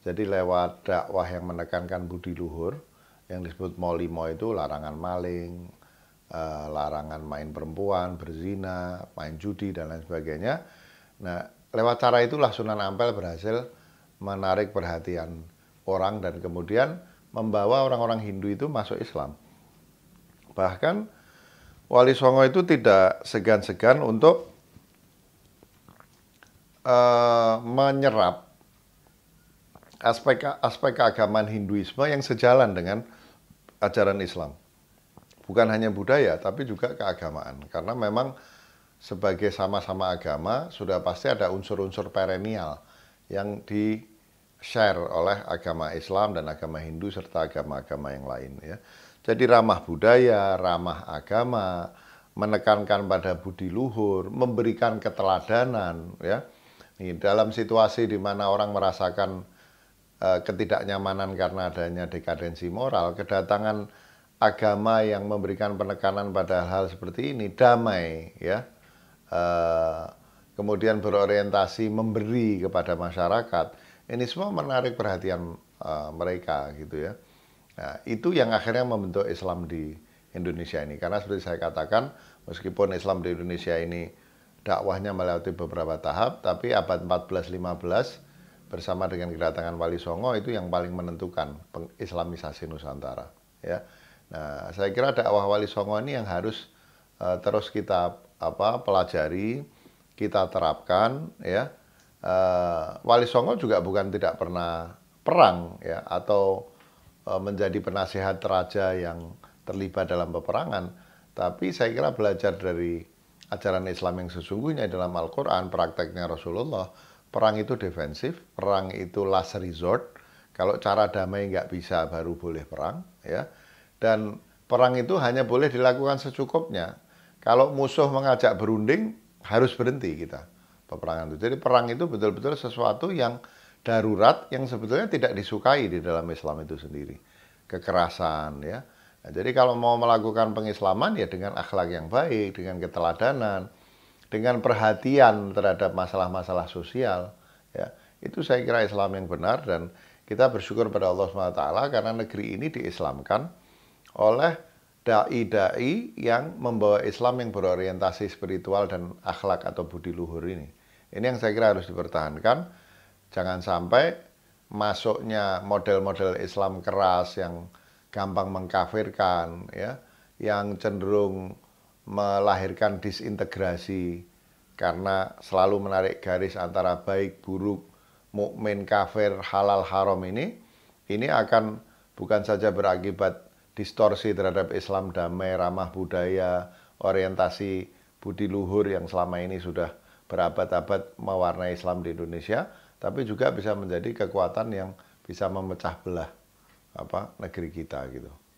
Jadi lewat dakwah yang menekankan budi luhur, yang disebut molimo itu larangan maling, eh, larangan main perempuan, berzina, main judi, dan lain sebagainya. Nah, lewat cara itulah Sunan Ampel berhasil menarik perhatian orang dan kemudian membawa orang-orang Hindu itu masuk Islam. Bahkan Wali Songo itu tidak segan-segan untuk uh, menyerap aspek aspek keagamaan Hinduisme yang sejalan dengan ajaran Islam. Bukan hanya budaya, tapi juga keagamaan. Karena memang sebagai sama-sama agama, sudah pasti ada unsur-unsur perennial yang di share oleh agama Islam dan agama Hindu serta agama-agama yang lain ya. Jadi ramah budaya, ramah agama, menekankan pada budi luhur, memberikan keteladanan ya. Ini dalam situasi di mana orang merasakan uh, ketidaknyamanan karena adanya dekadensi moral, kedatangan agama yang memberikan penekanan pada hal-hal seperti ini damai ya. Uh, kemudian berorientasi memberi kepada masyarakat ini semua menarik perhatian uh, mereka gitu ya. Nah, itu yang akhirnya membentuk Islam di Indonesia ini. Karena seperti saya katakan, meskipun Islam di Indonesia ini dakwahnya melewati beberapa tahap, tapi abad 14-15 bersama dengan kedatangan Wali Songo itu yang paling menentukan Islamisasi Nusantara. Ya, nah saya kira dakwah Wali Songo ini yang harus uh, terus kita apa pelajari, kita terapkan, ya Eh, Wali Songo juga bukan tidak pernah perang ya atau eh, menjadi penasehat raja yang terlibat dalam peperangan, tapi saya kira belajar dari ajaran Islam yang sesungguhnya dalam Al-Qur'an, prakteknya Rasulullah, perang itu defensif, perang itu last resort. Kalau cara damai nggak bisa baru boleh perang ya. Dan perang itu hanya boleh dilakukan secukupnya. Kalau musuh mengajak berunding harus berhenti kita peperangan itu. Jadi perang itu betul-betul sesuatu yang darurat yang sebetulnya tidak disukai di dalam Islam itu sendiri. Kekerasan ya. Nah, jadi kalau mau melakukan pengislaman ya dengan akhlak yang baik, dengan keteladanan, dengan perhatian terhadap masalah-masalah sosial ya. Itu saya kira Islam yang benar dan kita bersyukur pada Allah SWT karena negeri ini diislamkan oleh dai-dai yang membawa Islam yang berorientasi spiritual dan akhlak atau budi luhur ini. Ini yang saya kira harus dipertahankan. Jangan sampai masuknya model-model Islam keras yang gampang mengkafirkan, ya, yang cenderung melahirkan disintegrasi karena selalu menarik garis antara baik, buruk, mukmin, kafir, halal, haram ini, ini akan bukan saja berakibat distorsi terhadap Islam damai, ramah budaya, orientasi budi luhur yang selama ini sudah berabad-abad mewarnai Islam di Indonesia, tapi juga bisa menjadi kekuatan yang bisa memecah belah apa negeri kita gitu.